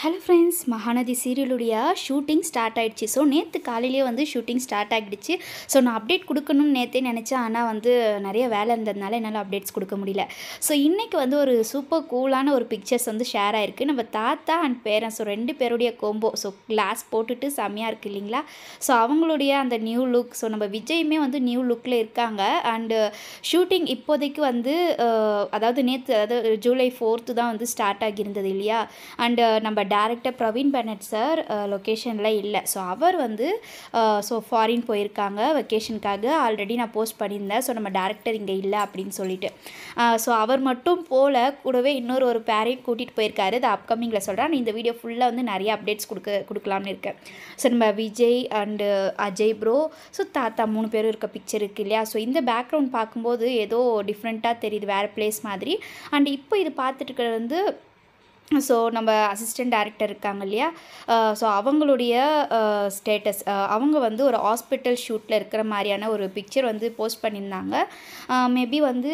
hello friends Mahanadi சீரியலுடைய shooting start ஆகிடுச்சு so நேற்று காலையிலே வந்து ஷூட்டிங் ஸ்டார்ட் ஆகிடுச்சு ஸோ நான் அப்டேட் கொடுக்கணும்னு நேற்றே நினச்சேன் ஆனால் வந்து நிறைய வேலை இருந்ததுனால என்னால் அப்டேட்ஸ் கொடுக்க முடியல ஸோ இன்றைக்கி வந்து ஒரு சூப்பர் கூலான ஒரு பிக்சர்ஸ் வந்து ஷேர் ஆகிருக்கு நம்ம தாத்தா அண்ட் பேரண்ட்ஸ் ஸோ ரெண்டு பேருடைய கோம்போ ஸோ கிளாஸ் போட்டுட்டு செம்மையாக இருக்குது இல்லைங்களா ஸோ அவங்களுடைய அந்த நியூ லுக் ஸோ நம்ம விஜயுமே வந்து நியூ லுக்கில் இருக்காங்க அண்டு ஷூட்டிங் இப்போதைக்கு வந்து அதாவது நேற்று அதாவது ஜூலை ஃபோர்த்து தான் வந்து ஸ்டார்ட் ஆகியிருந்தது இல்லையா அண்டு நம்ம டேரக்டர் பிரவீன் பெனட் சார் லொக்கேஷனில் இல்லை ஸோ அவர் வந்து ஸோ uh, ஃபாரின் போயிருக்காங்க வெக்கேஷனுக்காக ஆல்ரெடி நான் போஸ்ட் பண்ணியிருந்தேன் ஸோ நம்ம டேரக்டர் இங்கே இல்லை அப்படின்னு சொல்லிட்டு ஸோ uh, அவர் மட்டும் போல கூடவே இன்னொரு ஒரு பேரையும் கூட்டிகிட்டு போயிருக்காரு அது அப்கமிங்கில் சொல்கிறேன் நான் இந்த வீடியோ ஃபுல்லாக வந்து நிறைய அப்டேட்ஸ் கொடுக்க கொடுக்கலாம்னு இருக்கேன் ஸோ நம்ம Vijay and uh, Ajay bro so தாத்தா மூணு பேரும் இருக்க பிக்சர் இருக்குது இல்லையா ஸோ இந்த பேக்ரவுண்ட் பார்க்கும்போது ஏதோ டிஃப்ரெண்ட்டாக தெரியுது வேறு பிளேஸ் மாதிரி அண்ட் இப்போ இது பார்த்துட்டு இருக்கிறது வந்து ஸோ நம்ம அசிஸ்டண்ட் டேரக்டர் இருக்காங்க இல்லையா ஸோ அவங்களுடைய ஸ்டேட்டஸ் அவங்க வந்து ஒரு ஹாஸ்பிட்டல் ஷூட்டில் இருக்கிற மாதிரியான ஒரு பிக்சர் வந்து போஸ்ட் பண்ணியிருந்தாங்க மேபி வந்து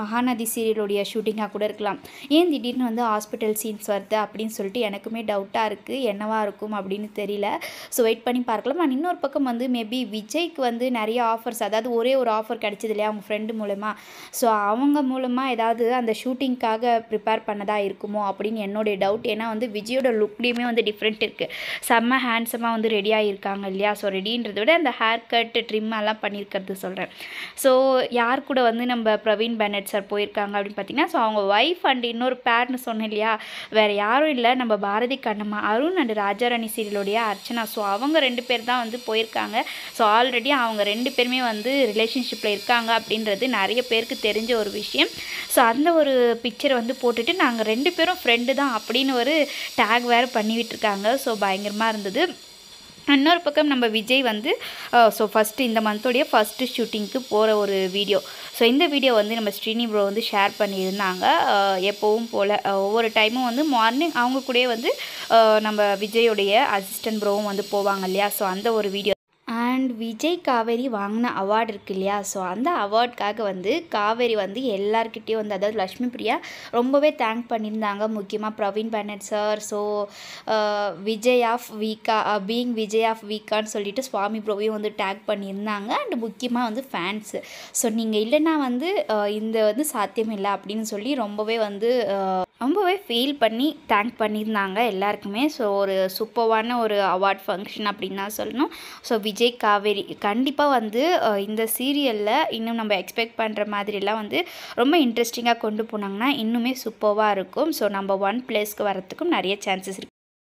மகாநதி சீரியலுடைய ஷூட்டிங்காக கூட இருக்கலாம் ஏன் திடீர்னு வந்து ஹாஸ்பிட்டல் சீன்ஸ் வருது அப்படின்னு சொல்லிட்டு எனக்குமே டவுட்டாக இருக்குது என்னவாக இருக்கும் அப்படின்னு தெரியல ஸோ வெயிட் பண்ணி பார்க்கலாம் ஆனால் இன்னொரு பக்கம் வந்து மேபி விஜய்க்கு வந்து நிறைய ஆஃபர்ஸ் அதாவது ஒரே ஒரு ஆஃபர் கிடச்சது இல்லையா அவங்க ஃப்ரெண்டு மூலமாக ஸோ அவங்க மூலமாக ஏதாவது அந்த ஷூட்டிங்க்காக ப்ரிப்பேர் பண்ணதாக இருக்குமோ அப்படின்னு என்னுடைய டவுட் ஏன்னா வந்து விஜயோட லுக்லேயுமே வந்து டிஃப்ரெண்ட் இருக்குது செம்ம ஹேண்ட்ஸமாக வந்து ரெடியாக இருக்காங்க இல்லையா ஸோ ரெடின்றத விட அந்த ஹேர் கட் ட்ரிம் எல்லாம் பண்ணியிருக்கிறது சொல்கிறேன் ஸோ யார் கூட வந்து நம்ம பிரவீன் பேனட் சார் போயிருக்காங்க அப்படின்னு பார்த்தீங்கன்னா ஸோ அவங்க ஒய்ஃப் அண்ட் இன்னொரு பேர்னு சொன்னேன் இல்லையா வேறு யாரும் இல்லை நம்ம பாரதி கண்ணம்மா அருண் அண்ட் ராஜாராணி சீரியலுடைய அர்ச்சனா ஸோ அவங்க ரெண்டு பேர் தான் வந்து போயிருக்காங்க ஸோ ஆல்ரெடி அவங்க ரெண்டு பேருமே வந்து ரிலேஷன்ஷிப்பில் இருக்காங்க அப்படின்றது நிறைய பேருக்கு தெரிஞ்ச ஒரு விஷயம் ஸோ அந்த ஒரு பிக்சரை வந்து போட்டுட்டு நாங்கள் ரெண்டு பேரும் ஃப்ரெண்டு தான் அப்படின்னு ஒரு டேக் வேறு பண்ணிவிட்டுருக்காங்க ஸோ பயங்கரமாக இருந்தது இன்னொரு பக்கம் நம்ம விஜய் வந்து ஸோ ஃபஸ்ட்டு இந்த மந்தோடைய ஃபஸ்ட்டு ஷூட்டிங்க்கு போகிற ஒரு வீடியோ ஸோ இந்த வீடியோ வந்து நம்ம ஸ்ரீனி ப்ரோ வந்து ஷேர் பண்ணியிருந்தாங்க எப்போவும் போல் ஒவ்வொரு டைமும் வந்து மார்னிங் அவங்க கூட வந்து நம்ம விஜயோடைய அசிஸ்டன்ட் ப்ரோவும் வந்து போவாங்க இல்லையா ஸோ அந்த ஒரு வீடியோ அண்ட் விஜய் காவேரி வாங்கின அவார்டு இருக்கு இல்லையா ஸோ அந்த அவார்டுக்காக வந்து காவேரி வந்து எல்லாருக்கிட்டேயும் வந்து அதாவது லக்ஷ்மி பிரியா ரொம்பவே தேங்க் பண்ணியிருந்தாங்க முக்கியமாக Praveen Bennet sir so Vijay ஆஃப் வீக்கா பீங் விஜய் ஆஃப் வீக்கான்னு சொல்லிட்டு சுவாமி பிரபுவையும் வந்து டேக் பண்ணியிருந்தாங்க அண்ட் முக்கியமாக வந்து ஃபேன்ஸு ஸோ நீங்கள் இல்லைன்னா வந்து இந்த வந்து சாத்தியம் இல்லை அப்படின்னு சொல்லி ரொம்பவே வந்து ரொம்பவே ஃபீல் பண்ணி தேங்க் பண்ணியிருந்தாங்க எல்லாருக்குமே ஸோ ஒரு சூப்பர்வான ஒரு அவார்ட் ஃபங்க்ஷன் அப்படின்னு தான் சொல்லணும் ஸோ விஜய் காவேரி கண்டிப்பாக வந்து இந்த சீரியலில் இன்னும் நம்ம எக்ஸ்பெக்ட் பண்ணுற மாதிரிலாம் வந்து ரொம்ப இன்ட்ரெஸ்டிங்காக கொண்டு போனாங்கன்னா இன்னுமே சூப்பர்வாக இருக்கும் ஸோ நம்ம ஒன் பிளேஸ்க்கு வரத்துக்கும் நிறைய சான்சஸ் இருக்குது